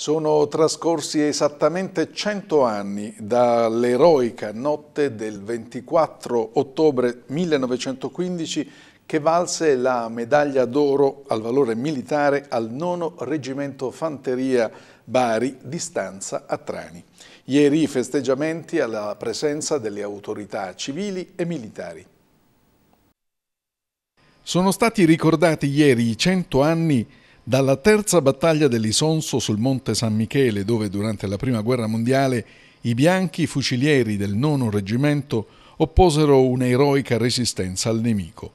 Sono trascorsi esattamente 100 anni dall'eroica notte del 24 ottobre 1915 che valse la medaglia d'oro al valore militare al nono Reggimento Fanteria Bari di stanza a Trani. Ieri festeggiamenti alla presenza delle autorità civili e militari. Sono stati ricordati ieri i 100 anni dalla terza battaglia dell'Isonso sul Monte San Michele, dove durante la Prima Guerra Mondiale i bianchi fucilieri del nono reggimento opposero un'eroica resistenza al nemico.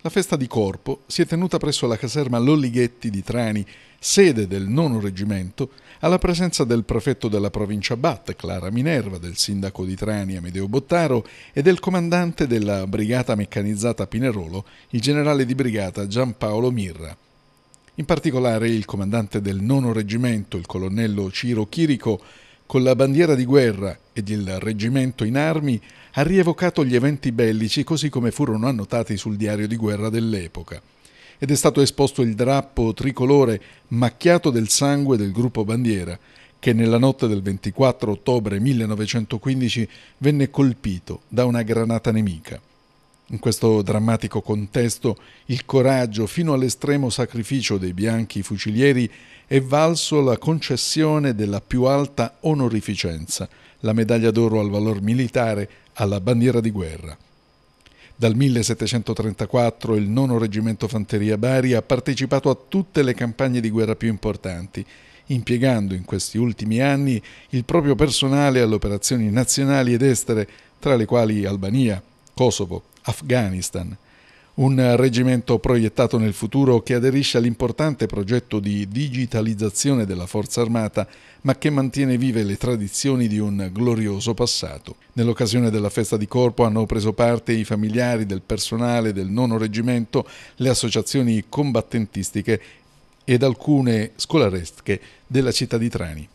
La festa di corpo si è tenuta presso la caserma Lollighetti di Trani, sede del nono reggimento, alla presenza del prefetto della provincia Bat, Clara Minerva, del sindaco di Trani, Amedeo Bottaro, e del comandante della brigata meccanizzata Pinerolo, il generale di brigata Giampaolo Mirra. In particolare il comandante del nono reggimento, il colonnello Ciro Chirico, con la bandiera di guerra ed il reggimento in armi, ha rievocato gli eventi bellici così come furono annotati sul diario di guerra dell'epoca. Ed è stato esposto il drappo tricolore macchiato del sangue del gruppo bandiera, che nella notte del 24 ottobre 1915 venne colpito da una granata nemica. In questo drammatico contesto il coraggio fino all'estremo sacrificio dei bianchi fucilieri è valso la concessione della più alta onorificenza, la medaglia d'oro al valor militare alla bandiera di guerra. Dal 1734 il nono reggimento fanteria Bari ha partecipato a tutte le campagne di guerra più importanti, impiegando in questi ultimi anni il proprio personale alle operazioni nazionali ed estere, tra le quali Albania, Kosovo, Afghanistan, un reggimento proiettato nel futuro che aderisce all'importante progetto di digitalizzazione della forza armata, ma che mantiene vive le tradizioni di un glorioso passato. Nell'occasione della festa di corpo hanno preso parte i familiari del personale del nono reggimento, le associazioni combattentistiche ed alcune scolaresche della città di Trani.